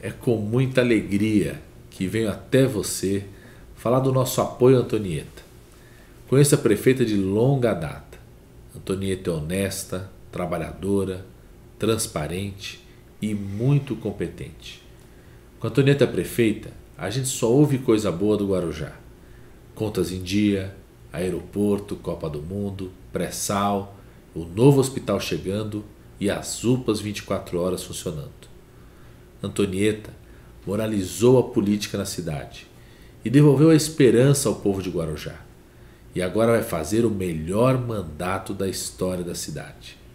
É com muita alegria que venho até você falar do nosso apoio à Antonieta. Conheço a prefeita de longa data. Antonieta é honesta, trabalhadora, transparente e muito competente. Com a Antonieta prefeita, a gente só ouve coisa boa do Guarujá. Contas em dia, aeroporto, Copa do Mundo, pré-sal, o novo hospital chegando e as UPAs 24 horas funcionando. Antonieta, moralizou a política na cidade e devolveu a esperança ao povo de Guarujá. E agora vai fazer o melhor mandato da história da cidade.